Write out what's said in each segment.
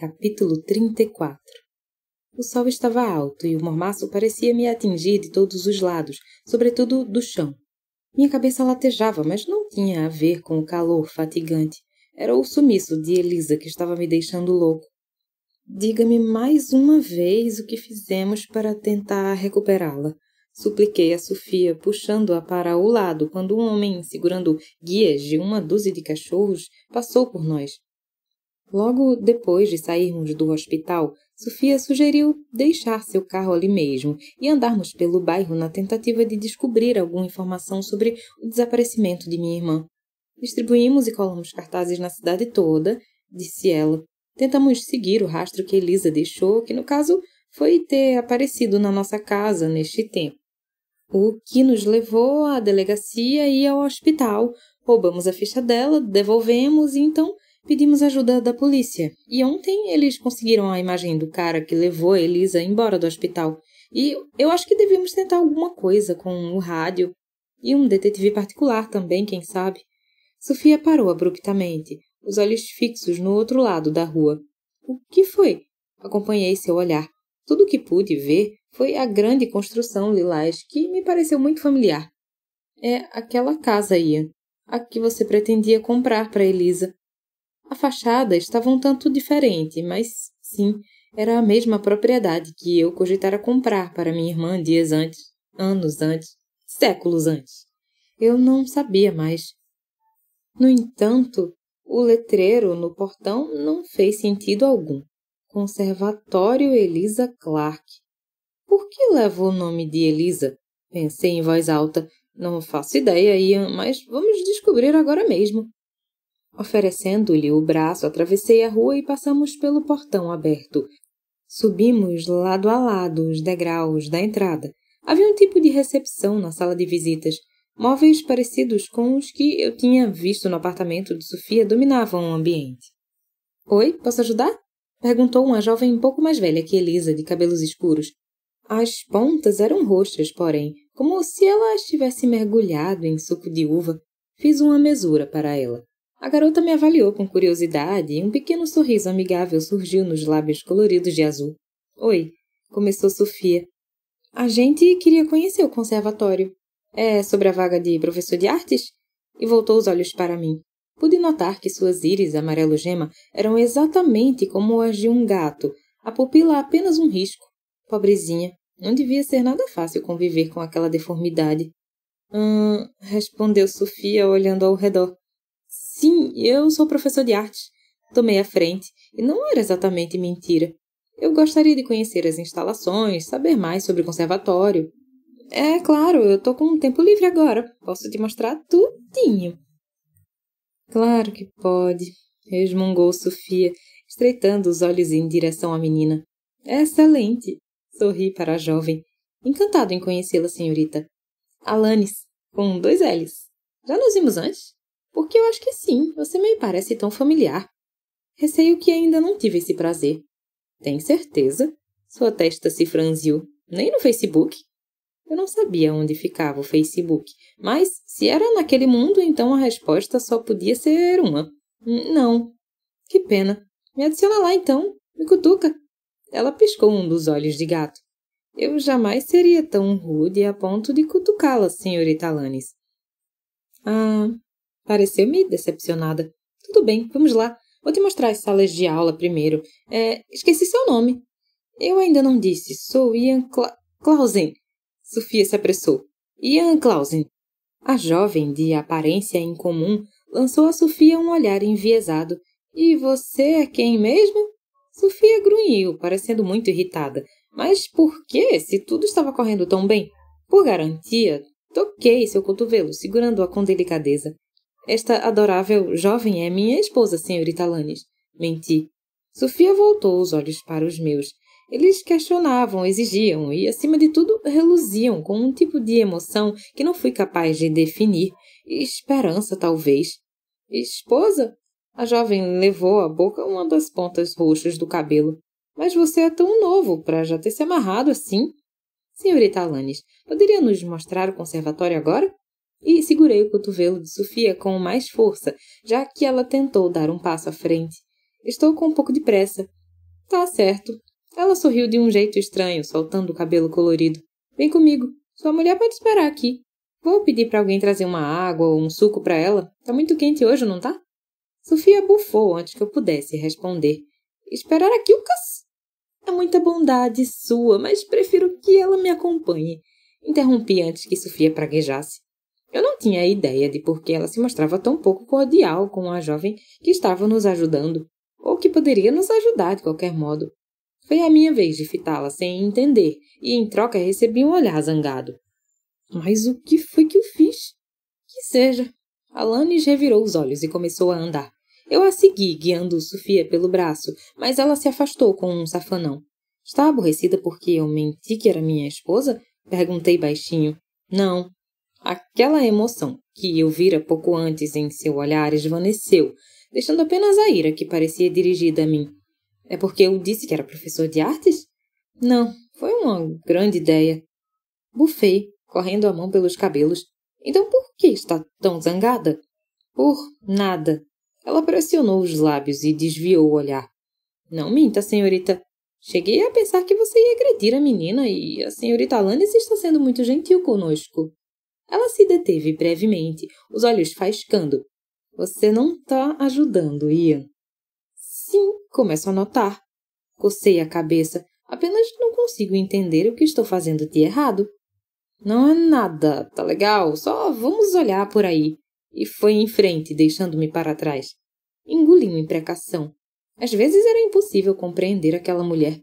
Capítulo 34 O sol estava alto e o mormaço parecia me atingir de todos os lados, sobretudo do chão. Minha cabeça latejava, mas não tinha a ver com o calor fatigante. Era o sumiço de Elisa que estava me deixando louco. Diga-me mais uma vez o que fizemos para tentar recuperá-la. Supliquei a Sofia, puxando-a para o lado, quando um homem, segurando guias de uma dúzia de cachorros, passou por nós. Logo depois de sairmos do hospital, Sofia sugeriu deixar seu carro ali mesmo e andarmos pelo bairro na tentativa de descobrir alguma informação sobre o desaparecimento de minha irmã. Distribuímos e colamos cartazes na cidade toda, disse ela. Tentamos seguir o rastro que Elisa deixou, que no caso foi ter aparecido na nossa casa neste tempo. O que nos levou à delegacia e ao hospital. Roubamos a ficha dela, devolvemos e então pedimos ajuda da polícia. E ontem eles conseguiram a imagem do cara que levou a Elisa embora do hospital. E eu acho que devíamos tentar alguma coisa com o rádio e um detetive particular também, quem sabe. Sofia parou abruptamente, os olhos fixos no outro lado da rua. O que foi? Acompanhei seu olhar. Tudo o que pude ver foi a grande construção lilás que me pareceu muito familiar. É aquela casa, Ian, a que você pretendia comprar para Elisa. A fachada estava um tanto diferente, mas sim, era a mesma propriedade que eu cogitara comprar para minha irmã dias antes, anos antes, séculos antes. Eu não sabia mais. No entanto, o letreiro no portão não fez sentido algum. Conservatório Elisa Clark. Por que leva o nome de Elisa? Pensei em voz alta. Não faço ideia, Ian, mas vamos descobrir agora mesmo. Oferecendo-lhe o braço, atravessei a rua e passamos pelo portão aberto. Subimos lado a lado os degraus da entrada. Havia um tipo de recepção na sala de visitas. Móveis parecidos com os que eu tinha visto no apartamento de Sofia dominavam o ambiente. Oi, posso ajudar? perguntou uma jovem um pouco mais velha que Elisa, de cabelos escuros. As pontas eram roxas, porém, como se ela estivesse mergulhado em suco de uva. Fiz uma mesura para ela. A garota me avaliou com curiosidade e um pequeno sorriso amigável surgiu nos lábios coloridos de azul. Oi, começou Sofia. A gente queria conhecer o conservatório. É sobre a vaga de professor de artes? E voltou os olhos para mim. Pude notar que suas íris amarelo-gema eram exatamente como as de um gato, a pupila apenas um risco. Pobrezinha, não devia ser nada fácil conviver com aquela deformidade. Hum, respondeu Sofia olhando ao redor. Sim, eu sou professor de arte. Tomei a frente, e não era exatamente mentira. Eu gostaria de conhecer as instalações, saber mais sobre o conservatório. É claro, eu estou com um tempo livre agora. Posso te mostrar tudinho. Claro que pode, resmungou Sofia, estreitando os olhos em direção à menina. É excelente, sorri para a jovem. Encantado em conhecê-la, senhorita. Alanis, com dois L's. Já nos vimos antes? Porque eu acho que sim, você me parece tão familiar. Receio que ainda não tive esse prazer. Tem certeza? Sua testa se franziu. Nem no Facebook? Eu não sabia onde ficava o Facebook, mas se era naquele mundo, então a resposta só podia ser uma. Não. Que pena. Me adiciona lá então. Me cutuca. Ela piscou um dos olhos de gato. Eu jamais seria tão rude a ponto de cutucá-la, senhorita Lanes. Ah, Pareceu-me decepcionada. Tudo bem, vamos lá. Vou te mostrar as salas de aula primeiro. É, esqueci seu nome. Eu ainda não disse. Sou Ian Cla Clausen. Sofia se apressou. Ian Clausen. A jovem, de aparência incomum, lançou a Sofia um olhar enviesado. E você é quem mesmo? Sofia grunhiu, parecendo muito irritada. Mas por que, se tudo estava correndo tão bem? Por garantia, toquei seu cotovelo, segurando-a com delicadeza. Esta adorável jovem é minha esposa, senhorita Lannis. Menti. Sofia voltou os olhos para os meus. Eles questionavam, exigiam e, acima de tudo, reluziam com um tipo de emoção que não fui capaz de definir. Esperança, talvez. Esposa? A jovem levou à boca uma das pontas roxas do cabelo. Mas você é tão novo para já ter se amarrado assim. Senhorita Alanis, poderia nos mostrar o conservatório agora? e segurei o cotovelo de Sofia com mais força, já que ela tentou dar um passo à frente. Estou com um pouco de pressa. Tá certo. Ela sorriu de um jeito estranho, soltando o cabelo colorido. Vem comigo. Sua mulher pode esperar aqui. Vou pedir para alguém trazer uma água ou um suco para ela. Tá muito quente hoje, não tá? Sofia bufou antes que eu pudesse responder. Esperar aqui o cacete? É muita bondade sua, mas prefiro que ela me acompanhe. Interrompi antes que Sofia praguejasse. Eu não tinha ideia de por que ela se mostrava tão pouco cordial com a jovem que estava nos ajudando, ou que poderia nos ajudar de qualquer modo. Foi a minha vez de fitá-la sem entender, e em troca recebi um olhar zangado. Mas o que foi que eu fiz? Que seja. Alanis revirou os olhos e começou a andar. Eu a segui, guiando Sofia pelo braço, mas ela se afastou com um safanão. Está aborrecida porque eu menti que era minha esposa? Perguntei baixinho. Não, Aquela emoção que eu vira pouco antes em seu olhar esvaneceu, deixando apenas a ira que parecia dirigida a mim. É porque eu disse que era professor de artes? Não, foi uma grande ideia. Bufei, correndo a mão pelos cabelos. Então por que está tão zangada? Por nada. Ela pressionou os lábios e desviou o olhar. Não minta, senhorita. Cheguei a pensar que você ia agredir a menina e a senhorita Alanis está sendo muito gentil conosco. Ela se deteve brevemente, os olhos faiscando. Você não tá ajudando, Ian. Sim, começo a notar. Cocei a cabeça. Apenas não consigo entender o que estou fazendo de errado. Não é nada, tá legal? Só vamos olhar por aí. E foi em frente, deixando-me para trás. Engoli uma imprecação. Às vezes era impossível compreender aquela mulher.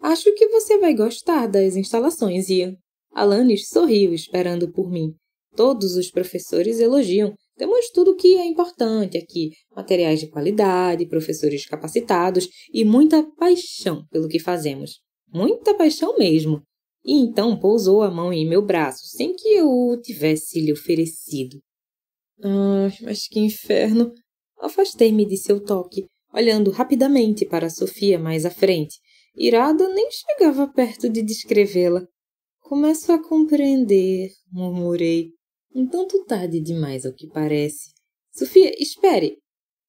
Acho que você vai gostar das instalações, Ian, Alanis sorriu, esperando por mim. Todos os professores elogiam. Temos tudo que é importante aqui: materiais de qualidade, professores capacitados e muita paixão pelo que fazemos. Muita paixão mesmo. E então pousou a mão em meu braço, sem que eu o tivesse lhe oferecido. Ah, mas que inferno! Afastei-me de seu toque, olhando rapidamente para Sofia mais à frente. Irada nem chegava perto de descrevê-la. Começo a compreender, murmurei, um tanto tarde demais ao que parece. Sofia, espere!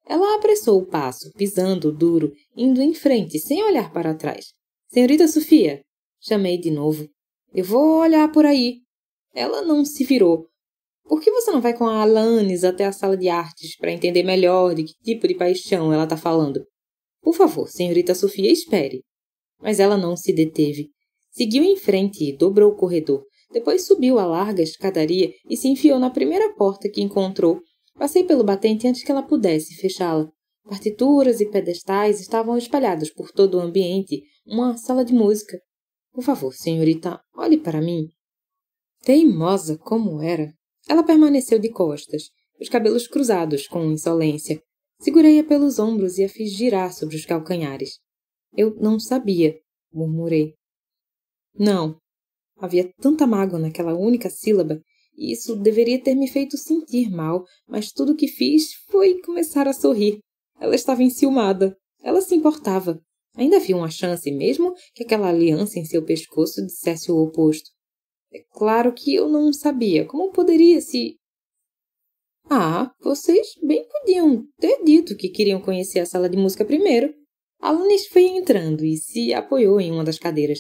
Ela apressou o passo, pisando duro, indo em frente, sem olhar para trás. Senhorita Sofia! Chamei de novo. Eu vou olhar por aí. Ela não se virou. Por que você não vai com a Alanis até a sala de artes para entender melhor de que tipo de paixão ela está falando? Por favor, senhorita Sofia, espere. Mas ela não se deteve. Seguiu em frente e dobrou o corredor. Depois subiu a larga escadaria e se enfiou na primeira porta que encontrou. Passei pelo batente antes que ela pudesse fechá-la. Partituras e pedestais estavam espalhados por todo o ambiente, uma sala de música. Por favor, senhorita, olhe para mim. Teimosa como era. Ela permaneceu de costas, os cabelos cruzados com insolência. Segurei-a pelos ombros e a fiz girar sobre os calcanhares. Eu não sabia, murmurei. Não. Havia tanta mágoa naquela única sílaba, e isso deveria ter me feito sentir mal, mas tudo o que fiz foi começar a sorrir. Ela estava enciumada. Ela se importava. Ainda havia uma chance, mesmo que aquela aliança em seu pescoço dissesse o oposto. É claro que eu não sabia. Como poderia se. Ah, vocês bem podiam ter dito que queriam conhecer a sala de música primeiro. Alanis foi entrando e se apoiou em uma das cadeiras.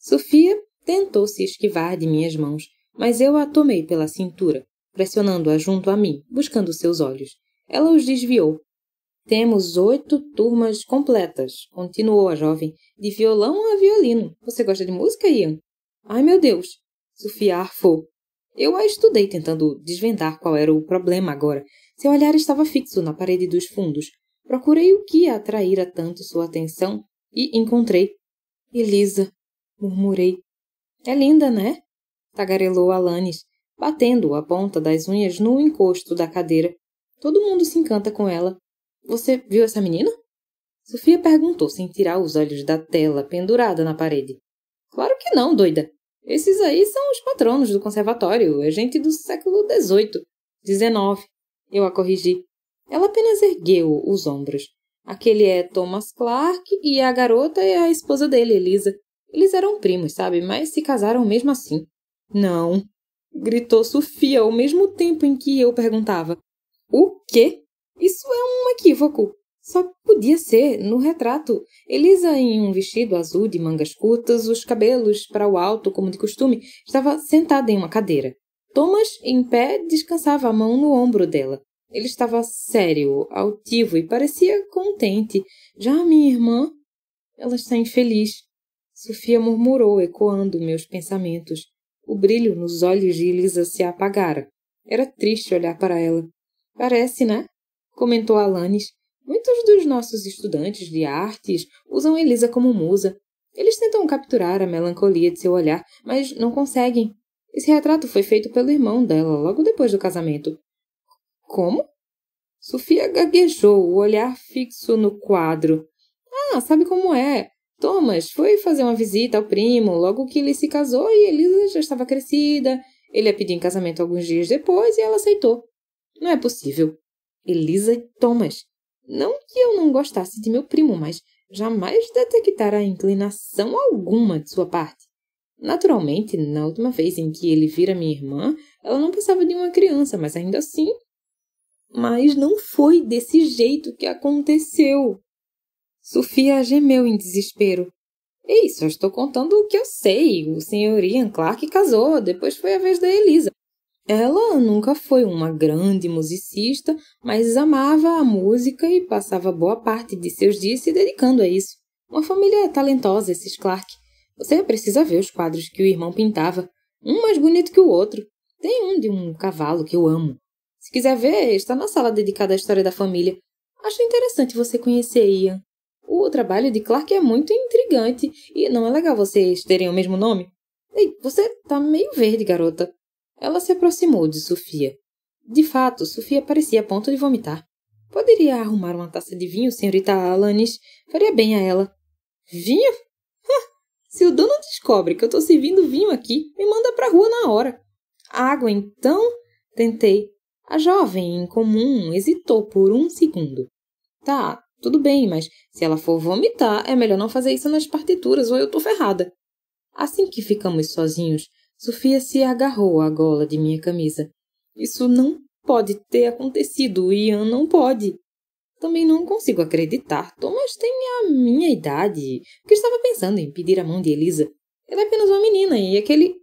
Sofia tentou se esquivar de minhas mãos, mas eu a tomei pela cintura, pressionando-a junto a mim, buscando seus olhos. Ela os desviou. Temos oito turmas completas, continuou a jovem, de violão a violino. Você gosta de música, Ian? Ai, meu Deus! Sofia arfou. Eu a estudei tentando desvendar qual era o problema agora. Seu olhar estava fixo na parede dos fundos. Procurei o que atraíra tanto sua atenção e encontrei. Elisa murmurei. É linda, né? tagarelou Alanis, batendo a ponta das unhas no encosto da cadeira. Todo mundo se encanta com ela. Você viu essa menina? Sofia perguntou sem tirar os olhos da tela pendurada na parede. Claro que não, doida. Esses aí são os patronos do conservatório, é gente do século XVIII, XIX. Eu a corrigi. Ela apenas ergueu os ombros. Aquele é Thomas Clark e a garota é a esposa dele, Elisa. Eles eram primos, sabe? Mas se casaram mesmo assim. Não, gritou Sofia ao mesmo tempo em que eu perguntava. O quê? Isso é um equívoco. Só podia ser, no retrato, Elisa em um vestido azul de mangas curtas, os cabelos para o alto, como de costume, estava sentada em uma cadeira. Thomas, em pé, descansava a mão no ombro dela. Ele estava sério, altivo e parecia contente. Já a minha irmã, ela está infeliz. Sofia murmurou, ecoando meus pensamentos. O brilho nos olhos de Elisa se apagara. Era triste olhar para ela. Parece, né? comentou Alanis. Muitos dos nossos estudantes de artes usam Elisa como musa. Eles tentam capturar a melancolia de seu olhar, mas não conseguem. Esse retrato foi feito pelo irmão dela logo depois do casamento. Como? Sofia gaguejou, o olhar fixo no quadro. Ah, sabe como é? Thomas foi fazer uma visita ao primo logo que ele se casou e Elisa já estava crescida. Ele a pediu em casamento alguns dias depois e ela aceitou. Não é possível. Elisa e Thomas. Não que eu não gostasse de meu primo, mas jamais detectara inclinação alguma de sua parte. Naturalmente, na última vez em que ele vira minha irmã, ela não passava de uma criança, mas ainda assim. Mas não foi desse jeito que aconteceu. Sofia gemeu em desespero. Ei, só estou contando o que eu sei. O senhor Ian Clark casou, depois foi a vez da Elisa. Ela nunca foi uma grande musicista, mas amava a música e passava boa parte de seus dias se dedicando a isso. Uma família talentosa, esses Clark. Você precisa ver os quadros que o irmão pintava, um mais bonito que o outro. Tem um de um cavalo que eu amo. Se quiser ver, está na sala dedicada à história da família. Acho interessante você conhecer Ian. O trabalho de Clark é muito intrigante e não é legal vocês terem o mesmo nome. Ei, você tá meio verde, garota. Ela se aproximou de Sofia. De fato, Sofia parecia a ponto de vomitar. Poderia arrumar uma taça de vinho, senhorita Alanis? Faria bem a ela. Vinho? Se o dono descobre que eu tô servindo vinho aqui, me manda pra rua na hora. Água, então? Tentei. A jovem em comum hesitou por um segundo. Tá, tudo bem, mas se ela for vomitar, é melhor não fazer isso nas partituras ou eu tô ferrada. Assim que ficamos sozinhos, Sofia se agarrou à gola de minha camisa. Isso não pode ter acontecido, Ian não pode. Também não consigo acreditar. Thomas tem a minha idade. Que estava pensando em pedir a mão de Elisa. Ela é apenas uma menina e aquele.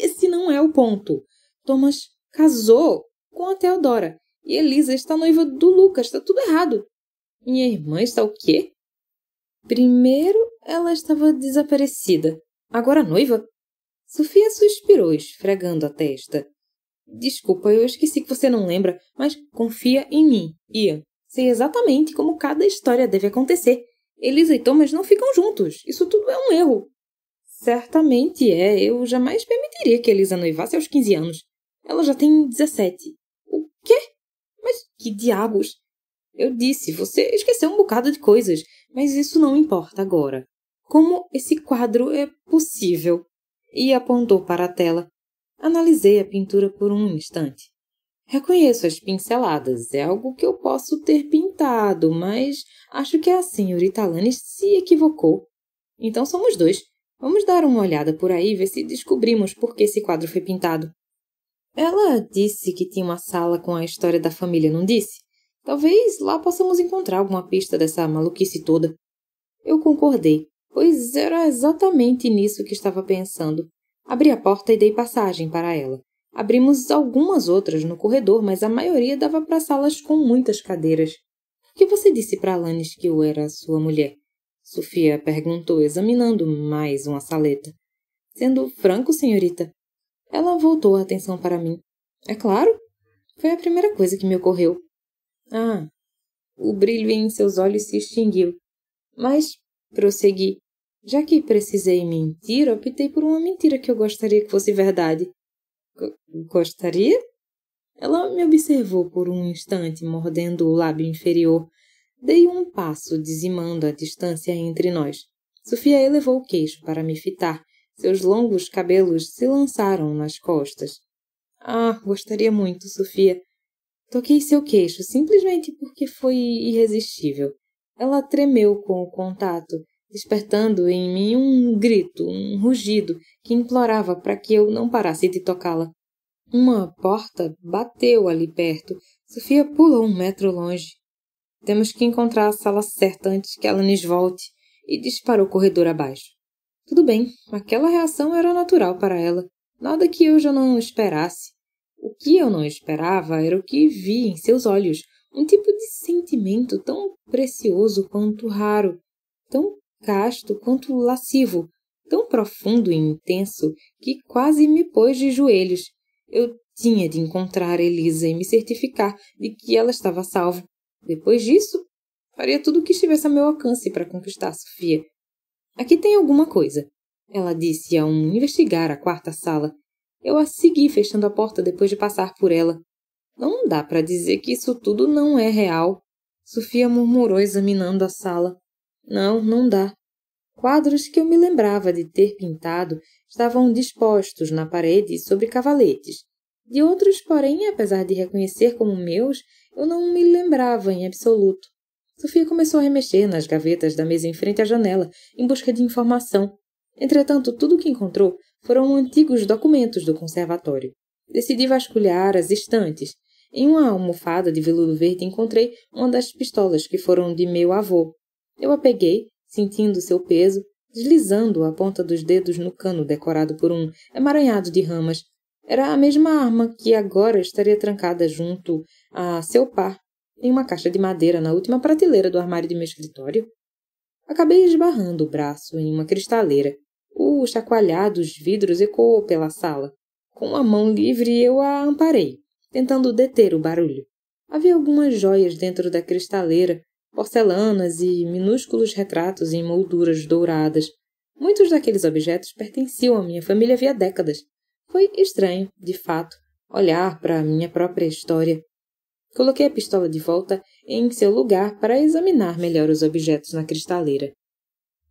Esse não é o ponto. Thomas casou com a Teodora e Elisa está noiva do Lucas. Está tudo errado. Minha irmã está o quê? Primeiro, ela estava desaparecida. Agora noiva? Sofia suspirou, esfregando a testa. Desculpa, eu esqueci que você não lembra, mas confia em mim, Ian. Sei exatamente como cada história deve acontecer. Elisa e Thomas não ficam juntos. Isso tudo é um erro. Certamente é. Eu jamais permitiria que Elisa noivasse aos 15 anos. Ela já tem 17. O quê? Mas que diabos! Eu disse, você esqueceu um bocado de coisas, mas isso não importa agora. Como esse quadro é possível? E apontou para a tela. Analisei a pintura por um instante. Reconheço as pinceladas, é algo que eu posso ter pintado, mas acho que a senhorita Alanis se equivocou. Então somos dois. Vamos dar uma olhada por aí e ver se descobrimos por que esse quadro foi pintado. Ela disse que tinha uma sala com a história da família, não disse? Talvez lá possamos encontrar alguma pista dessa maluquice toda. Eu concordei, pois era exatamente nisso que estava pensando. Abri a porta e dei passagem para ela. Abrimos algumas outras no corredor, mas a maioria dava para salas com muitas cadeiras. o que você disse para Alanis que eu era sua mulher? Sofia perguntou, examinando mais uma saleta. Sendo franco, senhorita. Ela voltou a atenção para mim. É claro. Foi a primeira coisa que me ocorreu. Ah! O brilho em seus olhos se extinguiu. Mas, prossegui, já que precisei mentir, optei por uma mentira que eu gostaria que fosse verdade. G gostaria? Ela me observou por um instante, mordendo o lábio inferior. Dei um passo, dizimando a distância entre nós. Sofia elevou o queixo para me fitar. Seus longos cabelos se lançaram nas costas. Ah, gostaria muito, Sofia. Toquei seu queixo simplesmente porque foi irresistível. Ela tremeu com o contato, despertando em mim um grito, um rugido que implorava para que eu não parasse de tocá-la. Uma porta bateu ali perto. Sofia pulou um metro longe. Temos que encontrar a sala certa antes que ela nos volte e disparou o corredor abaixo. Tudo bem, aquela reação era natural para ela, nada que eu já não esperasse. O que eu não esperava era o que vi em seus olhos, um tipo de sentimento tão precioso quanto raro, tão casto quanto lascivo, tão profundo e intenso que quase me pôs de joelhos. Eu tinha de encontrar Elisa e me certificar de que ela estava salva. Depois disso, faria tudo o que estivesse a meu alcance para conquistar Sofia. Aqui tem alguma coisa, ela disse ao investigar a quarta sala eu a segui fechando a porta depois de passar por ela. Não dá para dizer que isso tudo não é real. Sofia murmurou examinando a sala. Não, não dá. Quadros que eu me lembrava de ter pintado estavam dispostos na parede sobre cavaletes. De outros, porém, apesar de reconhecer como meus, eu não me lembrava em absoluto. Sofia começou a remexer nas gavetas da mesa em frente à janela, em busca de informação. Entretanto, tudo o que encontrou foram antigos documentos do conservatório. Decidi vasculhar as estantes. Em uma almofada de veludo verde encontrei uma das pistolas que foram de meu avô. Eu a peguei, sentindo seu peso, deslizando a ponta dos dedos no cano decorado por um emaranhado de ramas. Era a mesma arma que agora estaria trancada junto a seu par, em uma caixa de madeira na última prateleira do armário de meu escritório. Acabei esbarrando o braço em uma cristaleira. O chacoalhar dos vidros ecoou pela sala. Com a mão livre eu a amparei, tentando deter o barulho. Havia algumas joias dentro da cristaleira, porcelanas e minúsculos retratos em molduras douradas. Muitos daqueles objetos pertenciam à minha família havia décadas. Foi estranho, de fato, olhar para a minha própria história. Coloquei a pistola de volta em seu lugar para examinar melhor os objetos na cristaleira.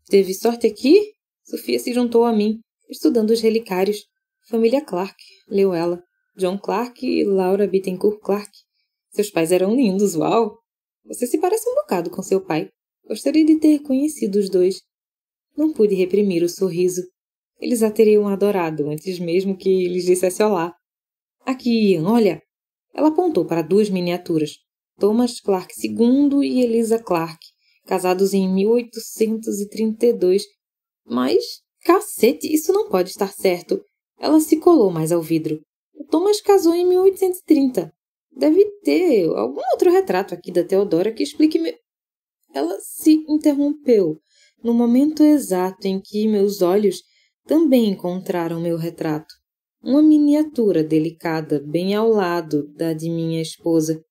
Teve sorte aqui? Sofia se juntou a mim, estudando os relicários. Família Clark, leu ela. John Clark e Laura Bittencourt Clark. Seus pais eram lindos, uau! Você se parece um bocado com seu pai. Gostaria de ter conhecido os dois. Não pude reprimir o sorriso. Eles a teriam adorado antes mesmo que lhes dissesse olá. Aqui, olha! Ela apontou para duas miniaturas. Thomas Clark II e Eliza Clark, casados em 1832 mas, cacete, isso não pode estar certo. Ela se colou mais ao vidro. O Thomas casou em 1830. Deve ter algum outro retrato aqui da Teodora que explique. Me... Ela se interrompeu no momento exato em que meus olhos também encontraram meu retrato. Uma miniatura delicada, bem ao lado da de minha esposa.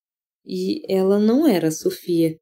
E ela não era Sofia.